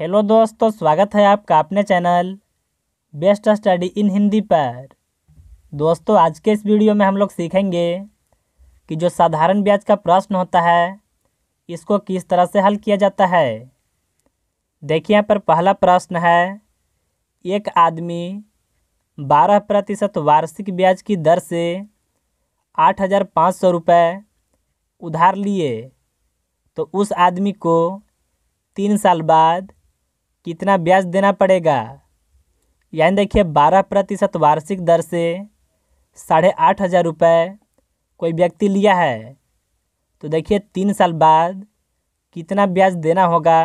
hello दोस्तों स्वागत है आपका अपने channel best study in Hindi पर दोस्तों आज के इस वीडियो में हम लोग सीखेंगे कि जो साधारण ब्याज का प्रश्न होता है इसको किस तरह से हल किया जाता है देखिए यहाँ पर पहला प्रश्न है एक आदमी बारह प्रतिशत वार्षिक ब्याज की दर से आठ हज़ार पाँच सौ रुपये उधार लिए तो उस आदमी को तीन साल बाद कितना ब्याज देना पड़ेगा यानी देखिए बारह प्रतिशत वार्षिक दर से साढ़े आठ हज़ार रुपये कोई व्यक्ति लिया है तो देखिए तीन साल बाद कितना ब्याज देना होगा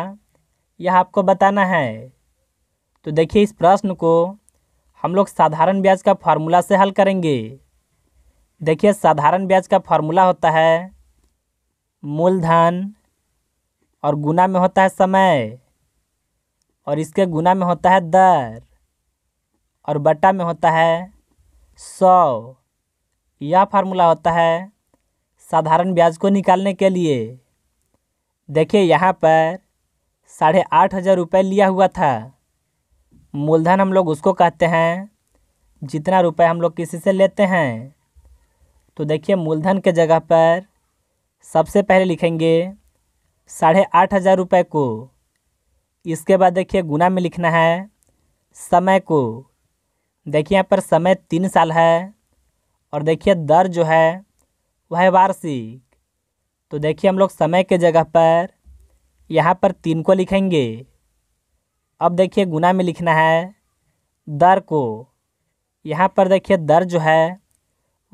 यह आपको बताना है तो देखिए इस प्रश्न को हम लोग साधारण ब्याज का फार्मूला से हल करेंगे देखिए साधारण ब्याज का फार्मूला होता है मूलधन और गुना में होता है समय और इसके गुना में होता है दर और बटा में होता है सौ यह फार्मूला होता है साधारण ब्याज को निकालने के लिए देखिए यहाँ पर साढ़े आठ हज़ार रुपये लिया हुआ था मूलधन हम लोग उसको कहते हैं जितना रुपए हम लोग किसी से लेते हैं तो देखिए मूलधन के जगह पर सबसे पहले लिखेंगे साढ़े आठ हज़ार रुपये को इसके बाद देखिए गुना में लिखना है समय को देखिए यहाँ पर समय तीन साल है और देखिए दर जो है वह है वार्षिक तो देखिए हम लोग समय के जगह पर यहाँ पर तीन को लिखेंगे अब देखिए गुना में लिखना है दर को यहाँ पर देखिए दर जो है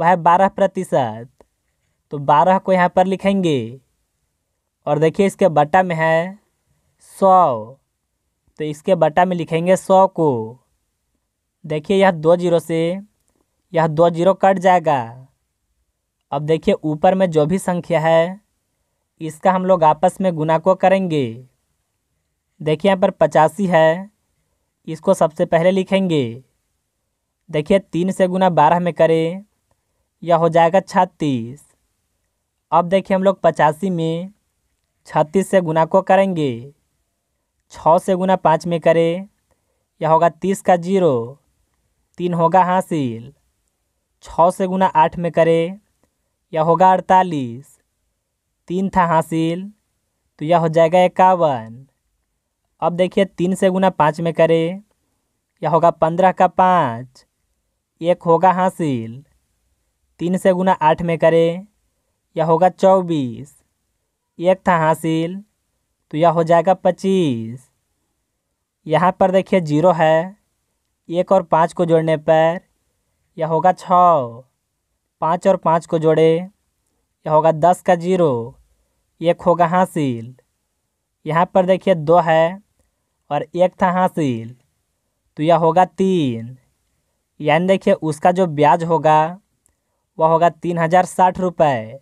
वह है बारह प्रतिशत तो बारह को यहाँ पर लिखेंगे और देखिए इसके बटा में है सौ तो इसके बटा में लिखेंगे सौ को देखिए यह दो जीरो से यह दो जीरो कट जाएगा अब देखिए ऊपर में जो भी संख्या है इसका हम लोग आपस में गुना को करेंगे देखिए यहाँ पर पचासी है इसको सबसे पहले लिखेंगे देखिए तीन से गुना बारह में करें यह हो जाएगा छत्तीस अब देखिए हम लोग पचासी में छत्तीस से गुना को करेंगे छः से गुना पाँच में करें यह होगा तीस का जीरो तीन होगा हासिल छः से गुना आठ में करें यह होगा अड़तालीस तीन था हासिल तो यह हो जाएगा इक्यावन अब देखिए तीन से गुना पाँच में करें यह होगा पंद्रह का पाँच एक होगा हासिल तीन से गुना आठ में करें यह होगा चौबीस एक था हासिल तो यह हो जाएगा पच्चीस यहाँ पर देखिए जीरो है एक और पाँच को जोड़ने पर यह होगा छः पाँच और पाँच को जोड़े यह होगा दस का जीरो एक होगा हासिल यहाँ पर देखिए दो है और एक था हासिल तो यह होगा तीन यानी देखिए उसका जो ब्याज होगा वह होगा तीन हज़ार साठ रुपये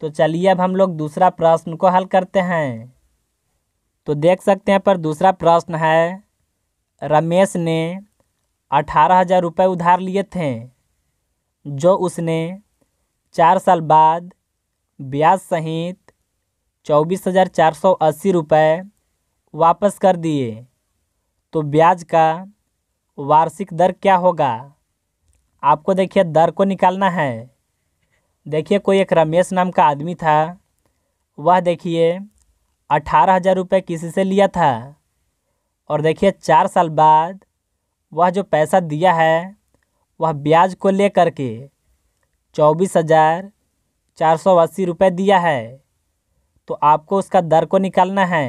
तो चलिए अब हम लोग दूसरा प्रश्न को हल करते हैं तो देख सकते हैं पर दूसरा प्रश्न है रमेश ने अठारह हज़ार रुपये उधार लिए थे जो उसने चार साल बाद ब्याज सहित चौबीस हज़ार चार सौ अस्सी रुपये वापस कर दिए तो ब्याज का वार्षिक दर क्या होगा आपको देखिए दर को निकालना है देखिए कोई एक रमेश नाम का आदमी था वह देखिए अठारह हज़ार रुपये किसी से लिया था और देखिए चार साल बाद वह जो पैसा दिया है वह ब्याज को लेकर के चौबीस हज़ार चार सौ अस्सी रुपये दिया है तो आपको उसका दर को निकालना है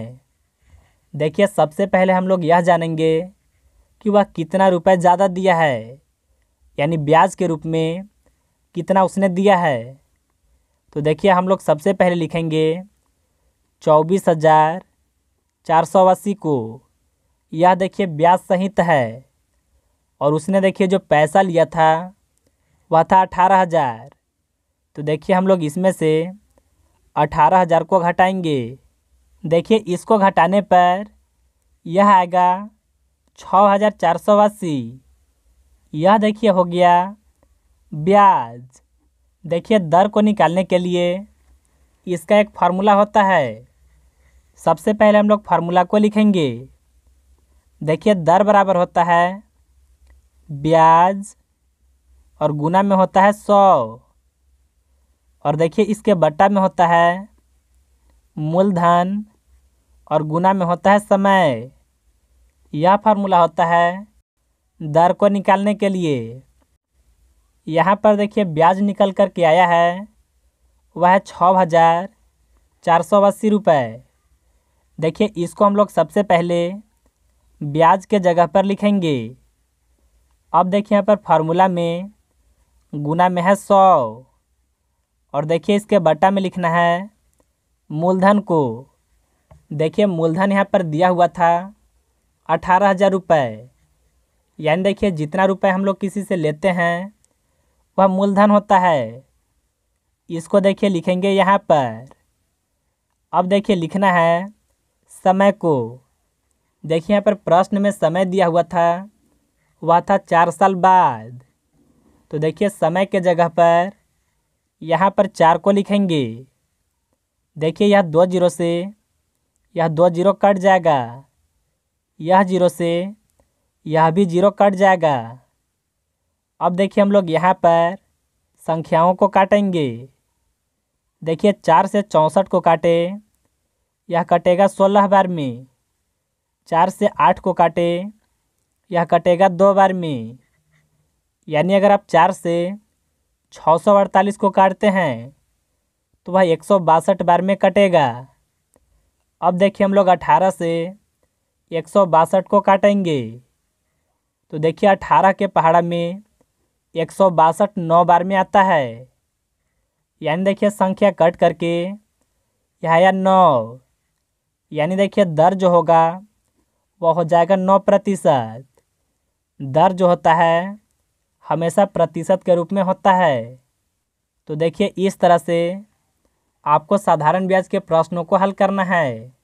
देखिए सबसे पहले हम लोग यह जानेंगे कि वह कितना रुपए ज़्यादा दिया है यानी ब्याज के रूप में कितना उसने दिया है तो देखिए हम लोग सबसे पहले लिखेंगे चौबीस हज़ार चार सौ अस्सी को यह देखिए ब्याज सहित है और उसने देखिए जो पैसा लिया था वह था अठारह हज़ार तो देखिए हम लोग इसमें से अठारह हज़ार को घटाएंगे देखिए इसको घटाने पर यह आएगा छः हज़ार चार सौ अस्सी यह देखिए हो गया ब्याज देखिए दर को निकालने के लिए इसका एक फार्मूला होता है सबसे पहले हम लोग फार्मूला को लिखेंगे देखिए दर बराबर होता है ब्याज और गुना में होता है सौ और देखिए इसके बट्टा में होता है मूलधन और गुना में होता है समय यह फार्मूला होता है दर को निकालने के लिए यहाँ पर देखिए ब्याज निकल कर के आया है वह छः हज़ार चार सौ अस्सी रुपये देखिए इसको हम लोग सबसे पहले ब्याज के जगह पर लिखेंगे अब देखिए यहाँ पर फार्मूला में गुना में है सौ और देखिए इसके बटा में लिखना है मूलधन को देखिए मूलधन यहाँ पर दिया हुआ था अठारह हज़ार रुपये यानी देखिए जितना रुपए हम लोग किसी से लेते हैं वह मूलधन होता है इसको देखिए लिखेंगे यहाँ पर अब देखिए लिखना है समय को देखिए यहाँ पर प्रश्न में समय दिया हुआ था वह था चार साल बाद तो देखिए समय के जगह पर यहाँ पर चार को लिखेंगे देखिए यह दो जीरो से यह दो जीरो कट जाएगा यह जीरो से यह भी जीरो कट जाएगा अब देखिए हम लोग यहाँ पर संख्याओं को काटेंगे देखिए चार से चौंसठ को काटे यह कटेगा सोलह बार में चार से आठ को काटे यह कटेगा दो बार में यानी अगर आप चार से छः सौ अड़तालीस को काटते हैं तो वह एक सौ बासठ बार में कटेगा अब देखिए हम लोग अठारह से एक सौ बासठ को काटेंगे तो देखिए अठारह के पहाड़ा में एक सौ बासठ नौ बार में आता है यानी देखिए संख्या कट करके यहाँ या नौ यानी देखिए दर जो होगा वह हो जाएगा नौ प्रतिशत दर जो होता है हमेशा प्रतिशत के रूप में होता है तो देखिए इस तरह से आपको साधारण ब्याज के प्रश्नों को हल करना है